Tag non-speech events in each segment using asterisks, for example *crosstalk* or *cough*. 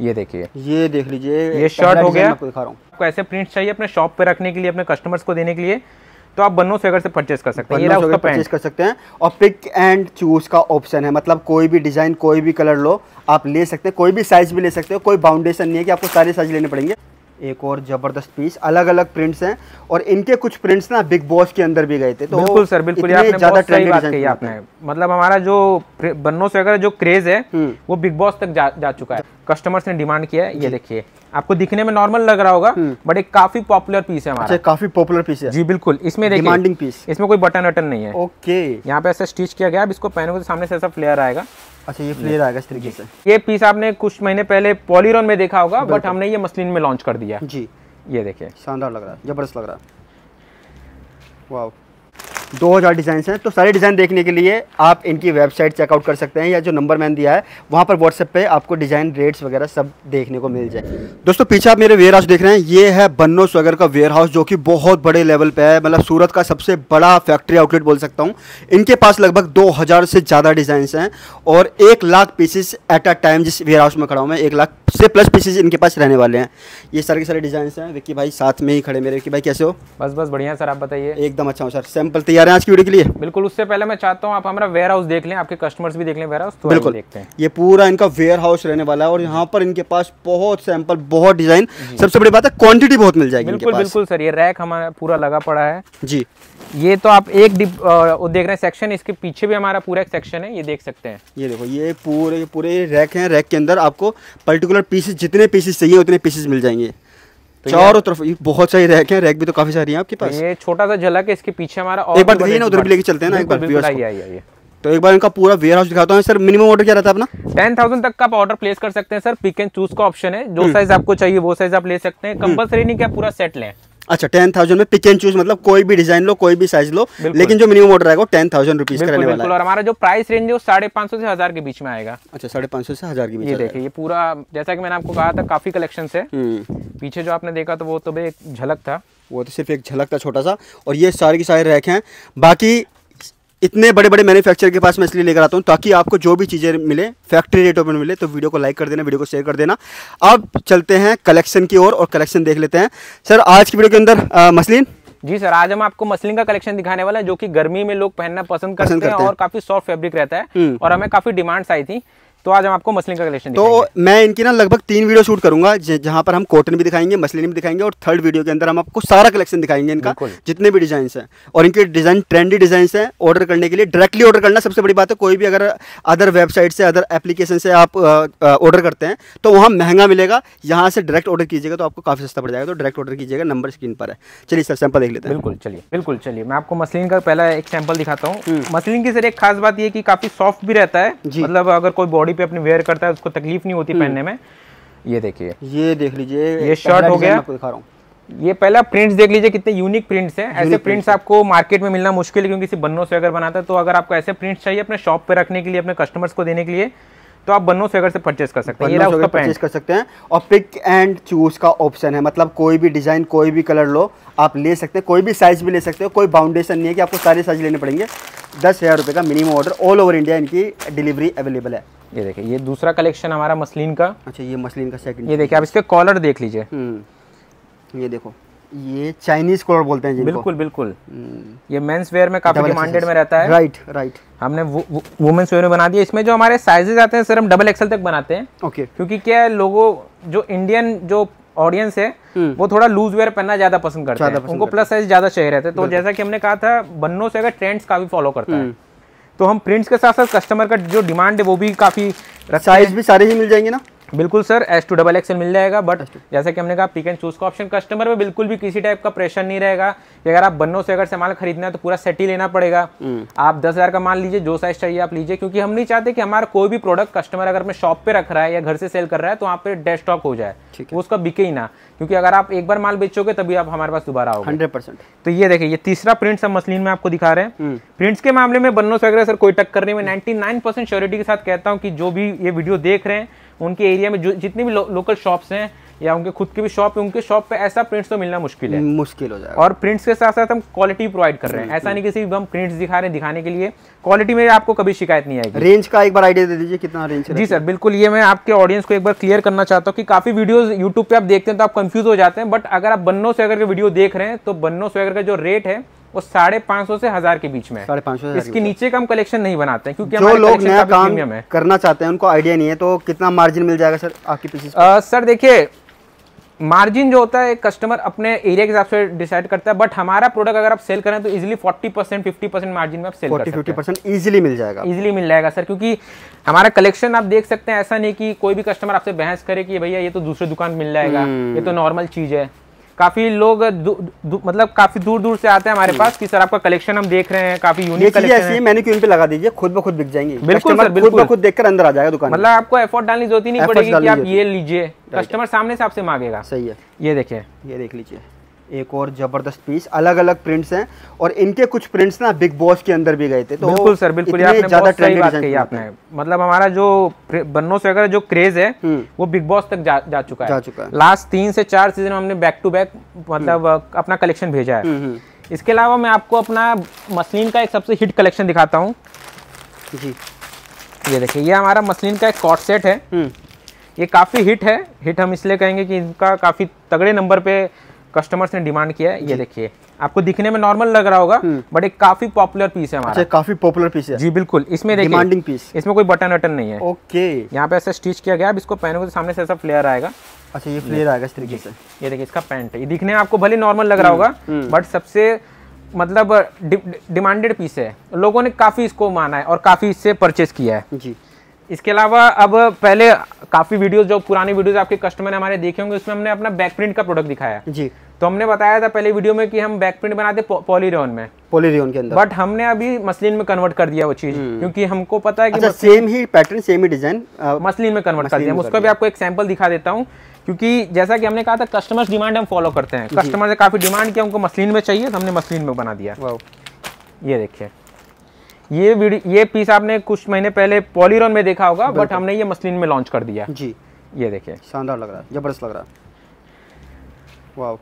ये देखिए ये देख लीजिए ये शर्ट हो गया दिखा रहा हूँ आपको ऐसे प्रिंट चाहिए अपने शॉप पे रखने के लिए अपने कस्टमर्स को देने के लिए तो आप बनो स्वेगर से परचेज कर सकते हैं ये परचेज कर सकते हैं और पिक एंड चूज का ऑप्शन है मतलब कोई भी डिजाइन कोई भी कलर लो आप ले सकते हैं कोई भी साइज भी ले सकते हो कोई बाउंडेशन नहीं है कि आपको सारे साइज लेने पड़ेंगे एक और जबरदस्त पीस अलग अलग प्रिंट्स हैं और इनके कुछ प्रिंट्स ना बिग बॉस के अंदर भी गए थे तो बिल्कुल सर बिल्कुल आपने ज्यादा ट्रेंड बात कही आपने मतलब हमारा जो बन्नों से अगर जो क्रेज है हम्म। वो बिग बॉस तक जा, जा चुका है कस्टमर्स ने डिमांड किया है ये देखिए आपको दिखने में नॉर्मल लग रहा होगा बट हम्म। एक काफी पॉपुलर पीस है हमारा अच्छा, काफी पॉपुलर पीस है जी बिल्कुल इसमें डिमांडिंग पीस इसमें कोई बटन वटन नहीं है ओके यहाँ पे ऐसा स्टिच किया गया अब इसको पहनोगे तो सामने से ऐसा फ्लेयर आएगा अच्छा ये फ्लेयर आएगा इस तरीके से ये पीस आपने कुछ महीने पहले पॉलीरोन में देखा होगा बट हमने ये मसलिन में लॉन्च कर दिया जी ये देखिए शानदार लग रहा है जबरदस्त लग रहा है वाह दो हज़ार डिज़ाइन हैं तो सारे डिज़ाइन देखने के लिए आप इनकी वेबसाइट चेकआउट कर सकते हैं या जो नंबर मैंने दिया है वहाँ पर व्हाट्सएप पे आपको डिज़ाइन रेट्स वगैरह सब देखने को मिल जाए दोस्तों पीछे आप मेरे वेयर हाउस देख रहे हैं ये है बन्नो स्वगर का वेयर हाउस जो कि बहुत बड़े लेवल पर है मतलब सूरत का सबसे बड़ा फैक्ट्री आउटलेट बोल सकता हूँ इनके पास लगभग दो से ज़्यादा डिजाइन हैं और एक lakh pieces at a time जिस वेयर हाउस में खड़ा हूँ मैं एक लाख से प्लस पीसेज इनके पास रहने वाले हैं ये सारे के सारे डिज़ाइन हैं विक्की भाई साथ में ही खड़े मेरे विक्की भाई कैसे हो बस बस बढ़िया सर आप बताइए एकदम अच्छा हो सर सैंपल तैयार है आज की वीडियो के लिए बिल्कुल उससे पहले मैं चाहता हूँ आप हमारा वेयर हाउस देख लें आपके कस्टमर्स भी देख लें वेयर हाउस तो बिल्कुल देखते हैं ये पूरा इनका वेयर हाउस रहने वाला है और यहाँ पर इनके पास बहुत सैंपल बहुत डिज़ाइन सबसे बड़ी बात है क्वान्टिटी बहुत मिल जाएगी बिल्कुल बिल्कुल सर ये रैक हमारा पूरा लगा पड़ा है जी ये तो आप एक डिप वो देख रहे हैं सेक्शन इसके पीछे भी हमारा पूरा एक सेक्शन है ये देख सकते हैं ये देखो ये पूरे पूरे रैक हैं रैक के अंदर आपको पर्टिकुलर पीसेस जितने पीसेस चाहिए उतने पीसेस मिल जाएंगे तो चारों तरफ बहुत सारी रैक है रैक भी तो काफी सारी है आपके पास ये छोटा सा झलक है इसके पीछे हमारा और एक बार देखिए ना उधर भी लेके चलते हैं ना एक बार तो एक बार इनका पूरा वेयर हाउस दिखाता हूँ सर मिनिमम ऑर्डर क्या रहता है अपना टेन थाउजेंड तक का आप ऑर्डर प्लेस कर सकते हैं सर पिक एंड चूज का ऑप्शन है जो साइज हम्म। आपको चाहिए वो साइज आप ले सकते हैं कंपलसरी हम्म। नहीं क्या पूरा सेट लें अच्छा टेन थाउजेंड में पिक एंड चूज मतलब कोई भी डिजाइन लो कोई भी साइज लो लेकिन जो मिनिमम ऑर्डर आएगा टेन थाउजेंड रुपीज का रहने वाला है और हमारा जो प्राइस रेंज है वो साढ़े पांच सौ से हजार के बीच में आएगा अच्छा साढ़े पांच सौ से हजार के बीच ये देखिए ये पूरा जैसा कि मैंने आपको कहा था काफी कलेक्शन है हम्म। पीछे जो आपने देखा तो वो तो भाई एक झलक था वो तो सिर्फ एक झलक था छोटा सा और ये सारे की सारे रैक हैं बाकी इतने बड़े बड़े मैन्युफैक्चर के पास मैं इसलिए लेकर आता हूँ ताकि आपको जो भी चीज़ें मिले फैक्ट्री रेटों पर मिले तो वीडियो को लाइक कर देना वीडियो को शेयर कर देना अब चलते हैं कलेक्शन की ओर और, और कलेक्शन देख लेते हैं सर आज की वीडियो के अंदर मसलिन जी सर आज हम आपको मसलिन का कलेक्शन दिखाने वाला है जो कि गर्मी में लोग पहनना पसंद करते, पसंद करते हैं और काफी सॉफ्ट फैब्रिक रहता है हम्म। और हमें काफी डिमांड्स आई थी तो आज हम आपको मसलिन का कलेक्शन तो मैं इनकी ना लगभग तीन वीडियो शूट करूंगा जहाँ पर हम कॉटन भी दिखाएंगे मसलिन भी दिखाएंगे और थर्ड वीडियो के अंदर हम आपको सारा कलेक्शन दिखाएंगे इनका जितने भी डिजाइन है और इनके डिजाइन ट्रेंडी डिजाइन है ऑर्डर करने के लिए डायरेक्टली ऑर्डर करना सबसे बड़ी बात है कोई भी अगर अदर वेबसाइट से अदर एप्लीकेशन से आप ऑर्डर करते हैं तो वहाँ महंगा मिलेगा यहाँ से डायरेक्ट ऑर्डर कीजिएगा तो आपको काफी सस्ता पड़ जाएगा तो डायरेक्ट ऑर्डर कीजिएगा नंबर स्क्रीन पर है चलिए सर सैंपल देख लेते हैं बिल्कुल चलिए बिल्कुल चलिए मैं आपको मसलिन का पहला एक सैंपल दिखाता हूँ मसलिन हम्म। की सर एक खास बात यह की काफी सॉफ्ट भी रहता है मतलब अगर कोई बॉडी पे अपनी वेयर करता है उसको तकलीफ नहीं होती हम्म। पहनने में ये देखिए ये देख लीजिए ये शर्ट हो गया दिखा रहा हूँ ये पहला प्रिंट्स देख लीजिए कितने यूनिक प्रिंट्स हैं ऐसे प्रिंट्स आपको मार्केट में मिलना मुश्किल है क्योंकि किसी बन्नों से अगर बनाता है तो अगर आपको ऐसे प्रिंट्स चाहिए अपने शॉप पे रखने के लिए अपने कस्टमर्स को देने के लिए तो आप बनो सेगर से परचेज कर सकते हैं ये उसका कर सकते हैं और पिक एंड चूज का ऑप्शन है मतलब कोई भी डिज़ाइन कोई भी कलर लो आप ले सकते हैं कोई भी साइज़ भी ले सकते हो कोई बाउंडेशन नहीं है कि आपको सारे साइज लेने पड़ेंगे दस हज़ार रुपये का minimum order all over India इनकी डिलीवरी अवेलेबल है ये देखिए ये दूसरा कलेक्शन हमारा मसलिन का अच्छा ये मसलिन का सेकंड ये देखिए आप इसके कॉलर देख लीजिए हम्म, ये देखो ये चाइनीज कलर बोलते हैं बिल्कुल बिल्कुल हम्म। ये मेंस वेयर में काफी डिमांडेड में रहता है राइट राइट हमने वो, वेयर में बना दिया इसमें जो हमारे साइजेस आते हैं सर हम डबल एक्सल तक बनाते हैं ओके okay. क्योंकि क्या है लोगो जो इंडियन जो ऑडियंस है हम्म। वो थोड़ा लूज वेयर पहनना ज्यादा पसंद करते हैं उनको प्लस साइज ज्यादा चाहिए रहते हैं तो जैसा कि हमने कहा था बन्नों से अगर ट्रेंड्स काफी फॉलो करता है हम्म। तो हम प्रिंट्स के साथ साथ कस्टमर का जो डिमांड है वो भी काफी साइज भी सारे ही मिल जाएंगे ना बिल्कुल sir S two double XL मिल जाएगा बट जैसा कि हमने कहा पिक एंड चूज का ऑप्शन कस्टमर में बिल्कुल भी किसी टाइप का प्रेशर नहीं रहेगा कि अगर आप बन्नों से अगर सामान खरीदना है तो पूरा सेट ही लेना पड़ेगा हम्म। आप दस हज़ार का मान लीजिए जो साइज चाहिए आप लीजिए क्योंकि हम नहीं चाहते कि हमारा कोई भी प्रोडक्ट कस्टमर अगर मैं शॉप पे रख रहा है या घर से सेल कर रहा है तो वहाँ पे डेस्टॉक हो जाए है उसका बिके ही ना क्योंकि अगर आप एक बार माल बेचोगे तभी आप हमारे पास दोबारा आओगे हंड्रेड परसेंट तो ये देखिए ये तीसरा प्रिंट सब मसलिन में आपको दिखा रहे हैं हम्म। प्रिंट्स के मामले में बनो से सर कोई टक्कर नहीं मैं नाइन्टी नाइन परसेंट श्योरिटी के साथ कहता हूँ कि जो भी ये वीडियो देख रहे हैं उनके एरिया में जो जितने भी लो, लोकल शॉप्स हैं या उनके खुद की भी शॉप है उनके शॉप पे ऐसा प्रिंट्स तो मिलना मुश्किल है हम्म, मुश्किल हो जाएगा और प्रिंट्स के साथ साथ हम क्वालिटी प्रोवाइड कर रहे हैं ऐसा नहीं किसी हम प्रिंट्स दिखा रहे हैं दिखाने के लिए क्वालिटी में आपको कभी शिकायत नहीं आएगी रेंज का एक बार आइडिया दे दीजिए कितना रेंज जी सर बिल्कुल ये मैं आपके ऑडियंस को एक बार क्लियर करना चाहता हूँ कि काफी वीडियो यूट्यूब पे आप देखते हैं तो आप कंफ्यूज हो जाते हैं बट अगर आप बन्नो स्वेगर के वीडियो देख रहे हैं तो बन्नो स्वेगर का जो रेट है वो साढ़े पांच सौ से हजार के बीच में साढ़े पांच सौ इसके नीचे का हम कलेक्शन नहीं बनाते हैं क्योंकि जो लोग नया काम करना चाहते हैं उनको आइडिया नहीं है तो कितना मार्जिन मिल जाएगा सर आपकी पीछे सर देखिए मार्जिन जो होता है कस्टमर अपने एरिया के हिसाब से डिसाइड करता है बट हमारा प्रोडक्ट अगर आप सेल करें तो easily 40 percent fifty percent margin में आप सेल 40, कर 50 परसेंट ईजिली मिल जाएगा ईजिली मिल जाएगा सर क्योंकि हमारा कलेक्शन आप देख सकते हैं ऐसा नहीं कि कोई भी कस्टमर आपसे बहस करे कि भैया ये तो दूसरे दुकान मिल जाएगा ये तो नॉर्मल हम्म। चीज़ है काफी लोग मतलब काफी दूर दूर से आते हैं हमारे हम्म। पास कि सर आपका कलेक्शन हम देख रहे हैं काफी यूनिक कलेक्शन है मैंने क्यों पे लगा दीजिए खुद ब खुद बिक जाएंगे बिल्कुल सर बिल्कुल खुद देखकर अंदर आ जाएगा दुकान मतलब आपको एफर्ट डालनी जरूरत नहीं पड़ेगी कि आप ये लीजिए कस्टमर सामने से आपसे मांगेगा सही है ये देखिए ये देख लीजिए एक और जबरदस्त पीस अलग अलग प्रिंट्स हैं और इनके कुछ प्रिंट्स ना बिग बॉस के अंदर भी गए थे तो बिल्कुल सर बिल्कुल आपने ज्यादा ट्रेंड बात कही आपने मतलब हमारा जो बन्नो से अगर जो क्रेज है हम्म। वो बिग बॉस तक जा, जा चुका है जा चुका है लास्ट तीन से चार सीजन में हमने बैक टू बैक मतलब हम्म। अपना कलेक्शन भेजा है हम्म, इसके अलावा मैं आपको अपना मसलिन का एक सबसे हिट कलेक्शन दिखाता हूँ जी ये देखिए ये हमारा मसलिन का एक कॉट सेट है ये काफ़ी हिट है हिट हम इसलिए कहेंगे कि इनका काफ़ी तगड़े नंबर पे कस्टमर्स ने डिमांड किया है ये देखिए आपको दिखने में नॉर्मल लग रहा होगा बट हम्म। एक काफी पॉपुलर पीस है हमारा अच्छा, काफी पॉपुलर पीस है जी बिल्कुल इसमें डिमांडिंग पीस इसमें कोई बटन वटन नहीं है ओके यहाँ पे ऐसा स्टिच किया गया अब इसको पहनोगे तो सामने से ऐसा फ्लेयर आएगा अच्छा ये फ्लेयर आएगा इस तरीके से ये देखिए इसका पैंट ये दिखने में आपको भले नॉर्मल लग रहा हम्म, होगा बट हम्म। सबसे मतलब डिमांडेड पीस है लोगों ने काफी इसको माना है और काफी इससे परचेस किया है जी इसके अलावा अब पहले काफ़ी वीडियोस जो पुराने वीडियोस आपके कस्टमर ने हमारे देखे होंगे उसमें हमने अपना बैक प्रिंट का प्रोडक्ट दिखाया जी तो हमने बताया था पहले वीडियो में कि हम बैक प्रिंट बनाते पॉलीरियन में पॉलीरियन के अंदर बट हमने अभी मसलिन में कन्वर्ट कर दिया वो चीज हम्म। क्योंकि हमको पता है कि अच्छा, सेम ही पैटर्न सेम ही डिजाइन मसलिन में कन्वर्ट कर दिया उसका भी आपको एक सैंपल दिखा देता हूँ क्योंकि जैसा कि हमने कहा था कस्टमर्स डिमांड हम फॉलो करते हैं कस्टमर ने काफी डिमांड किया हमको मसलिन में चाहिए तो हमने मसलिन में बना दिया ये देखिए ये वीडियो ये पीस आपने कुछ महीने पहले पॉलीरोन में देखा होगा बट हमने ये मसलिन में लॉन्च कर दिया जी ये देखिए शानदार लग रहा है जबरदस्त लग रहा है वाह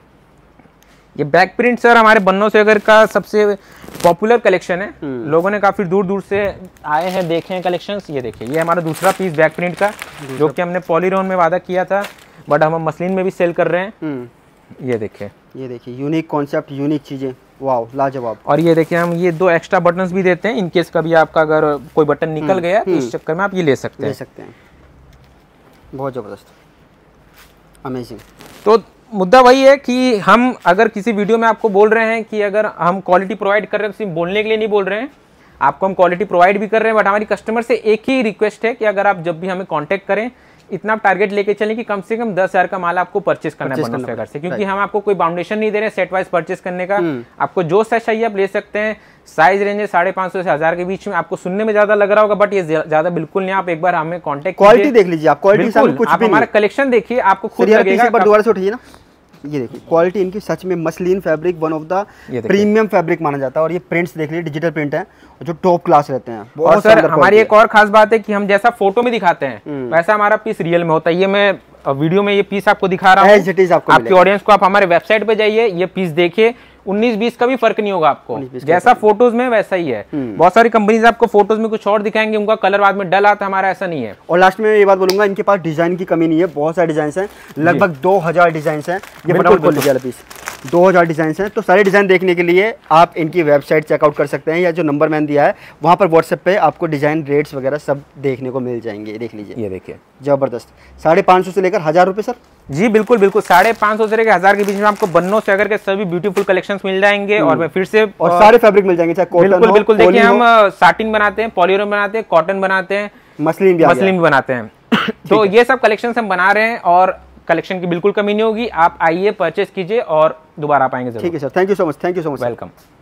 ये बैक प्रिंट सर हमारे बन्नो सेगर का सबसे पॉपुलर कलेक्शन है हम्म। लोगों ने काफ़ी दूर दूर से आए हैं देखे हैं कलेक्शन ये देखिए ये हमारा दूसरा पीस बैक प्रिंट का जो कि हमने पॉलीरोन में वादा किया था बट हम मसलिन में भी सेल कर रहे हैं हम्म। ये देखिए ये देखिए यूनिक कॉन्सेप्ट यूनिक चीज़ें वाओ लाजवाब और ये देखिए हम ये दो एक्स्ट्रा बटन भी देते हैं इनकेस कभी आपका अगर कोई बटन हम्म, निकल गया तो हम्म। इस चक्कर में आप ये ले सकते हैं ले सकते हैं बहुत ज़बरदस्त अमेजिंग तो मुद्दा वही है कि हम अगर किसी वीडियो में आपको बोल रहे हैं कि अगर हम क्वालिटी प्रोवाइड कर रहे हैं तो सिर्फ बोलने के लिए नहीं बोल रहे हैं आपको हम क्वालिटी प्रोवाइड भी कर रहे हैं बट हमारी कस्टमर से एक ही रिक्वेस्ट है कि अगर आप जब भी हमें कांटेक्ट करें इतना आप टारगेट लेके चलें कि कम से कम दस हज़ार का माल आपको परचेस करना बनोस फेगर से क्योंकि हम आपको कोई बाउंडेशन नहीं दे रहे हैं सेट वाइज परचेस करने का हम्म। आपको जो सा चाहिए आप ले सकते हैं साइज रेंज है साढ़े पांच सौ से हज़ार के बीच में आपको सुनने में ज़्यादा लग रहा होगा बट ये ज़्यादा बिल्कुल नहीं आप एक बार हमें कॉन्टेक्ट क्वालिटी देख लीजिए आप क्वालिटी आप हमारा कलेक्शन देखिए आपको खुद लगेगा दोबारा से उठिए ना ये देखिए क्वालिटी इनकी सच में muslin fabric one of the premium fabric माना जाता है और ये प्रिंट्स देख लीजिए डिजिटल प्रिंट है जो टॉप क्लास रहते हैं और सर हमारी एक और खास बात है कि हम जैसा फोटो में दिखाते हैं हम्म। वैसा हमारा पीस रियल में होता है ये मैं वीडियो में ये पीस आपको दिखा रहा हूँ आपकी ऑडियंस को आप हमारे वेबसाइट पे जाइए ये पीस देखिए उन्नीस बीस का भी फर्क नहीं होगा आपको जैसा फोटोज में वैसा ही है हम्म। बहुत सारी कंपनीज आपको फोटोज में कुछ और दिखाएंगे उनका कलर बाद में डल आता हमारा ऐसा नहीं है और लास्ट में ये बात बोलूंगा इनके पास डिजाइन की कमी नहीं है बहुत सारे डिजाइन है लगभग दो हजार डिजाइन है दो हज़ार डिज़ाइन हैं तो सारे डिज़ाइन देखने के लिए आप इनकी वेबसाइट चेकआउट कर सकते हैं या जो नंबर मैंने दिया है वहाँ पर व्हाट्सएप पे आपको डिज़ाइन रेट्स वगैरह सब देखने को मिल जाएंगे देख लीजिए ये देखिए ज़बरदस्त साढ़े पाँच सौ से लेकर हज़ार रुपये सर जी बिल्कुल बिल्कुल साढ़े पाँच सौ से लेकर हज़ार के बीच में आपको बन्नों से अगर के सभी ब्यूटीफुल कलेक्शंस मिल जाएंगे और हम्म। मैं फिर से और सारे फैब्रिक मिल जाएंगे चाहे बिल्कुल बिल्कुल देखिए हम साटिन बनाते हैं पॉलियर बनाते हैं कॉटन बनाते हैं मसलिन मसलिन बनाते हैं *coughs* तो ये सब कलेक्शन हम बना रहे हैं और कलेक्शन की बिल्कुल कमी नहीं होगी आप आइए परचेस कीजिए और दोबारा आप आएंगे ठीक है sir thank you so much thank you so much welcome